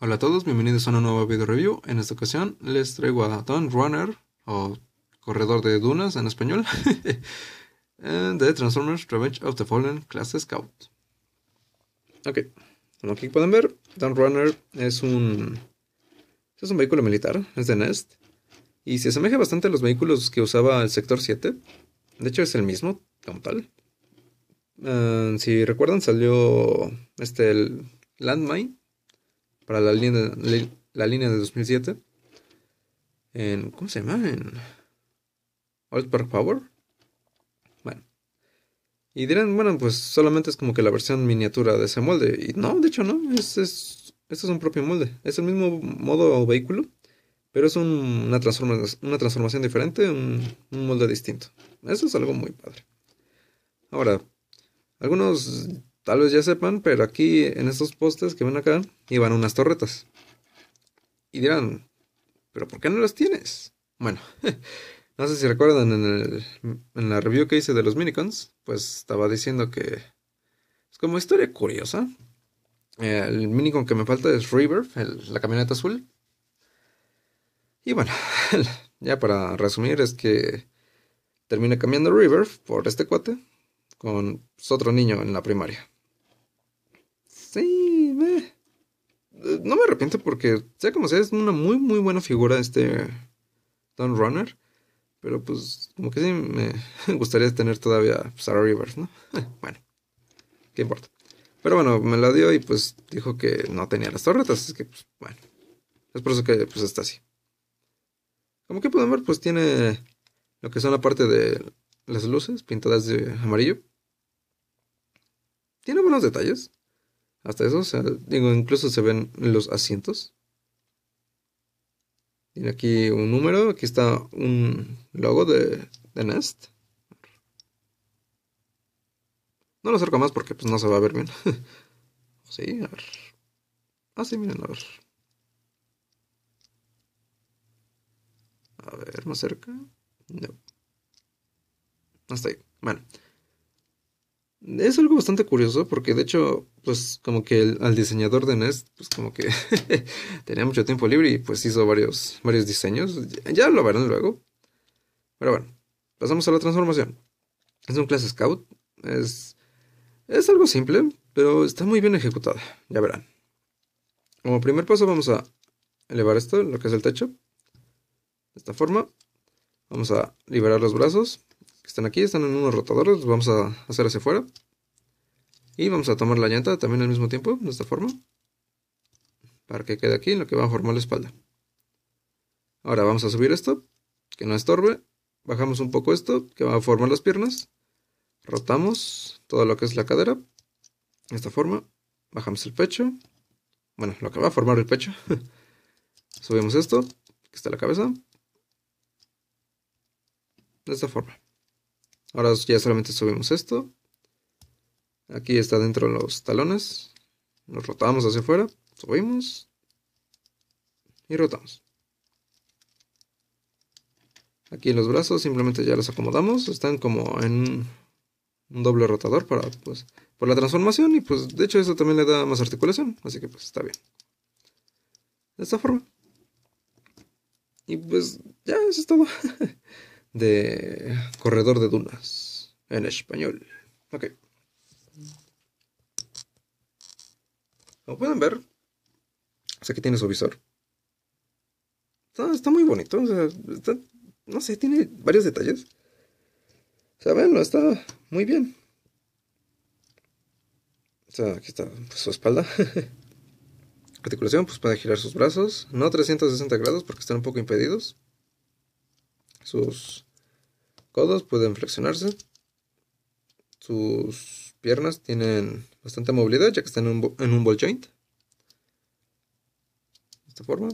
Hola a todos, bienvenidos a una nueva video review. En esta ocasión les traigo a Don Runner, o Corredor de Dunas en español, eh, de Transformers Revenge of the Fallen Class Scout. Ok, como aquí pueden ver, Don Runner es un, es un vehículo militar, es de Nest, y se asemeja bastante a los vehículos que usaba el Sector 7. De hecho, es el mismo, como tal. Eh, si recuerdan, salió este, el Landmine para la línea de, la línea de 2007 en ¿cómo se llama? en Old Park Power bueno y dirán bueno pues solamente es como que la versión miniatura de ese molde y no de hecho no es, es este es un propio molde es el mismo modo o vehículo pero es una, una transformación diferente un molde distinto eso es algo muy padre ahora algunos tal vez ya sepan, pero aquí en estos postes que ven acá iban unas torretas. Y dirán, ¿pero por qué no las tienes? Bueno, no sé si recuerdan en, la review que hice de los minicons, pues estaba diciendo que es como historia curiosa. El minicon que me falta es River, la camioneta azul. Y bueno, ya para resumir es que terminé cambiando River por este cuate con otro niño en la primaria sí, me eh, No me arrepiento porque, sea como sea, es una muy, muy buena figura este Don Runner. Pero pues, como que sí me gustaría tener todavía Sarah pues, Rivers, ¿no? Eh, bueno, qué importa. Pero bueno, me la dio y pues dijo que no tenía las torretas, Es que pues, bueno. Es por eso que pues está así. Como que pueden ver, pues tiene lo que son la parte de las luces pintadas de amarillo. Tiene buenos detalles. Hasta eso, o sea, digo, incluso se ven los asientos. Tiene aquí un número, aquí está un logo de, Nest. No lo acerco más porque pues, no se va a ver bien. sí, a ver. Ah, sí, miren, a ver. A ver, más cerca. No. Hasta ahí. Bueno. Es algo bastante curioso porque de hecho, pues como que al diseñador de Nest, pues como que tenía mucho tiempo libre y pues hizo varios, varios diseños. Ya, lo verán luego. Pero bueno, pasamos a la transformación. Es un clase scout. Es, es algo simple, pero está muy bien ejecutada. Ya verán. Como primer paso vamos a elevar esto, lo que es el techo. De esta forma. Vamos a liberar los brazos están aquí, están en unos rotadores, los vamos a hacer hacia afuera. Y vamos a tomar la llanta también al mismo tiempo, de esta forma. Para que quede aquí lo que va a formar la espalda. Ahora vamos a subir esto, que no estorbe. Bajamos un poco esto, que va a formar las piernas. Rotamos todo lo que es la cadera. De esta forma. Bajamos el pecho. Bueno, lo que va a formar el pecho. Subimos esto, que está la cabeza. De esta forma. Ahora ya solamente subimos esto. Aquí está dentro los talones. Nos rotamos hacia afuera. Subimos. Y rotamos. Aquí los brazos simplemente ya los acomodamos. Están como en un doble rotador para, pues, por la transformación. Y pues de hecho eso también le da más articulación. Así que pues está bien. De esta forma. Y pues ya, eso es todo. de Corredor de Dunas en español. Ok. Como pueden ver, o sea, aquí tiene su visor. Está, muy bonito, no sé, tiene varios detalles. O sea, está muy bien. O sea, aquí está su espalda. Articulación, pues puede girar sus brazos. No 360 grados porque están un poco impedidos. Sus todos pueden flexionarse. Sus piernas tienen bastante movilidad ya que están en un, en ball joint. De esta forma.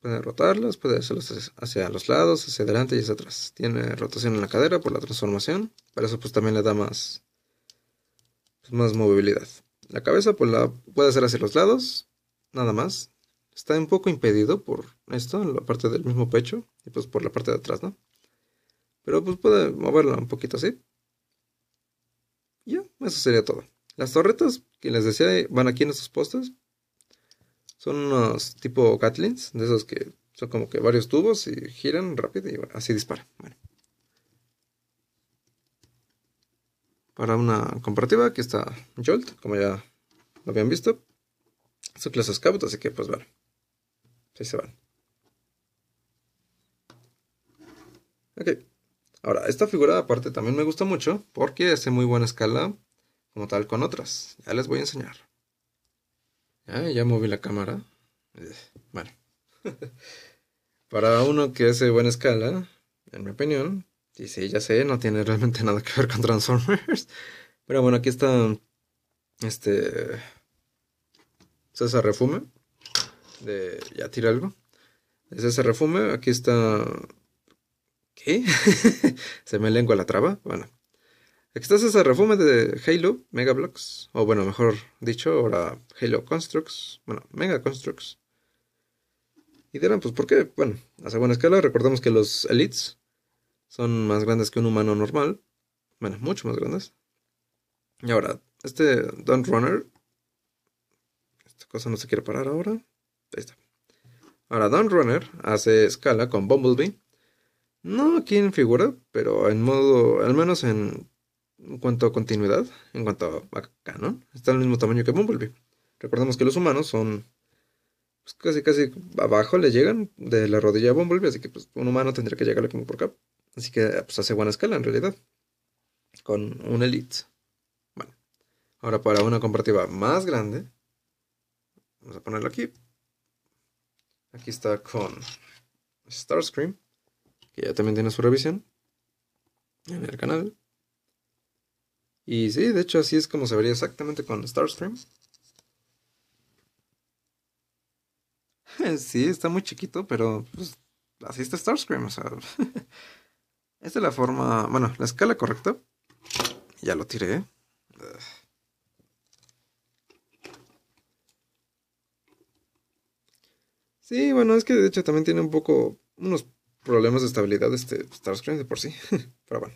Puede rotarlas, puede hacerlas hacia los lados, hacia adelante y hacia atrás. Tiene rotación en la cadera por la transformación. Para eso pues también le da más, pues, más movilidad. La cabeza pues la puede hacer hacia los lados, nada más. Está un poco impedido por esto, en la parte del mismo pecho y pues por la parte de atrás, ¿no? Pero pues puede moverla un poquito así. Y ya, eso sería todo. Las torretas que les decía van aquí en estos postes. Son unos tipo Gatlins, de esos que son como que varios tubos y giran rápido y así disparan. Bueno. Para una comparativa, aquí está Jolt, como ya lo habían visto. Su clase Scout, así que pues bueno. Ahí se van. Ok. Ahora, esta figura aparte también me gusta mucho porque hace muy buena escala como tal con otras. Ya les voy a enseñar. Ya, moví la cámara. Eh, bueno. Para uno que hace buena escala, en mi opinión, y sí, ya sé, no tiene realmente nada que ver con Transformers. Pero bueno, aquí está este ese Refume de Ya tira algo. Es ese refume, aquí está ¿Qué? Se me lengua la traba. Bueno. Aquí estás ese refume de Halo Mega Blocks. O bueno, mejor dicho, ahora Halo Constructs. Bueno, Mega Constructs. Y dirán, pues, ¿por qué? Bueno, hace buena escala recordemos que los Elites son más grandes que un humano normal. Bueno, mucho más grandes. Y ahora, este Don Runner. Esta cosa no se quiere parar ahora. Ahí está. Ahora, Don Runner hace escala con Bumblebee no aquí en figura, pero en modo, al menos en, cuanto a continuidad, en cuanto a ¿no? está el mismo tamaño que Bumblebee. Recordemos que los humanos son pues, casi casi abajo, le llegan de la rodilla a Bumblebee, así que pues, un humano tendría que llegarle como por acá. Así que pues, hace buena escala en realidad, con un Elite. Bueno, ahora para una comparativa más grande, vamos a ponerlo aquí. Aquí está con Starscream. Y ya también tiene su revisión en el canal. Y sí, de hecho así es como se vería exactamente con Starstream. sí, está muy chiquito, pero pues, así está Starscream. O sea, esta es la forma, bueno, la escala correcta. Ya lo tiré. Sí, bueno, es que de hecho también tiene un poco unos problemas de estabilidad este Starscream de por sí. Pero bueno.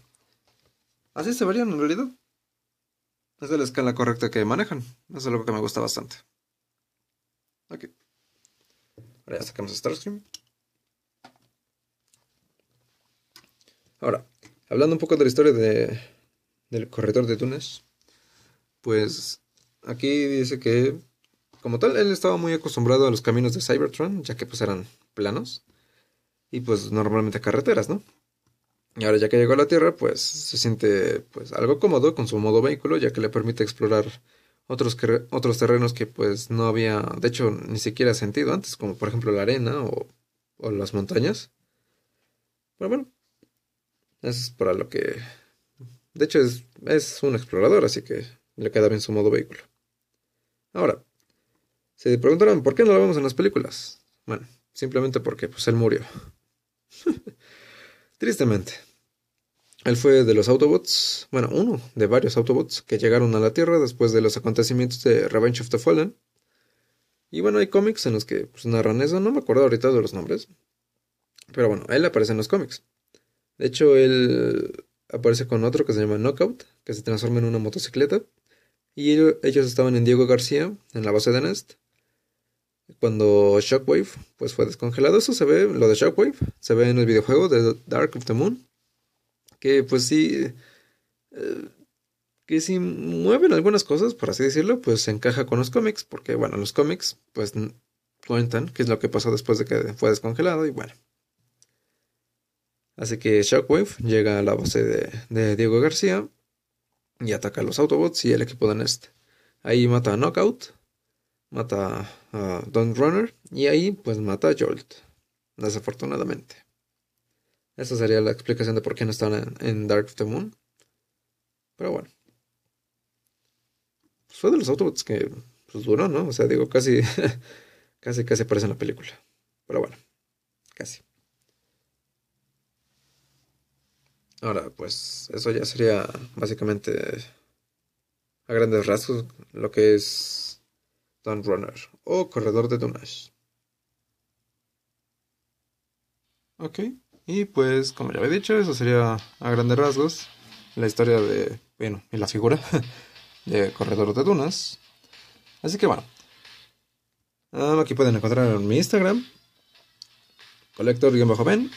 Así se varían en realidad. Es la escala correcta que manejan. es algo que me gusta bastante. Ok. Ahora ya sacamos Starscream. Ahora, hablando un poco de la historia de, del corredor de Túnez, pues aquí dice que, como tal, él estaba muy acostumbrado a los caminos de Cybertron, ya que pues eran planos y pues normalmente carreteras, ¿no? Y ahora ya que llegó a la Tierra, pues se siente pues algo cómodo con su modo vehículo, ya que le permite explorar otros, otros terrenos que pues no había, de hecho, ni siquiera sentido antes, como por ejemplo la arena o, las montañas. Pero bueno, eso es para lo que... De hecho, es, un explorador, así que le queda bien su modo vehículo. Ahora, se preguntarán, ¿por qué no lo vemos en las películas? Bueno, simplemente porque pues él murió. Tristemente. Él fue de los Autobots, bueno, uno de varios Autobots que llegaron a la Tierra después de los acontecimientos de Revenge of the Fallen. Y bueno, hay cómics en los que pues, narran eso, no me acuerdo ahorita de los nombres. Pero bueno, él aparece en los cómics. De hecho, él aparece con otro que se llama Knockout, que se transforma en una motocicleta. Y ellos, ellos estaban en Diego García, en la base de Nest cuando Shockwave pues fue descongelado. Eso se ve, lo de Shockwave, se ve en el videojuego de Dark of the Moon. Que pues sí. Eh, que si mueven algunas cosas, por así decirlo, pues se encaja con los cómics. Porque bueno, los cómics pues cuentan qué es lo que pasó después de que fue descongelado y bueno. Así que Shockwave llega a la base de, Diego García y ataca a los Autobots y el equipo de Nest. Ahí mata a Knockout, mata a Don Runner y ahí pues mata a Jolt, desafortunadamente. Esa sería la explicación de por qué no están en, Dark of the Moon. Pero bueno. Pues fue de los Autobots que pues, duró, ¿no? O sea, digo, casi, casi, casi aparece en la película. Pero bueno, casi. Ahora, pues eso ya sería básicamente a grandes rasgos lo que es Dunrunner Runner o corredor de dunas. Ok, y pues como ya había dicho, eso sería a grandes rasgos la historia de, bueno, y la figura de corredor de dunas. Así que bueno, um, aquí pueden encontrar en mi Instagram, collector-ben.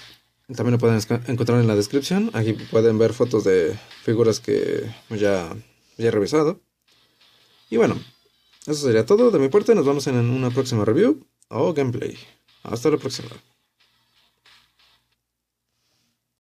También lo pueden encontrar en la descripción. Aquí pueden ver fotos de figuras que ya, ya he revisado. Y bueno, eso sería todo de mi parte. Nos vemos en una próxima review o gameplay. Hasta la próxima.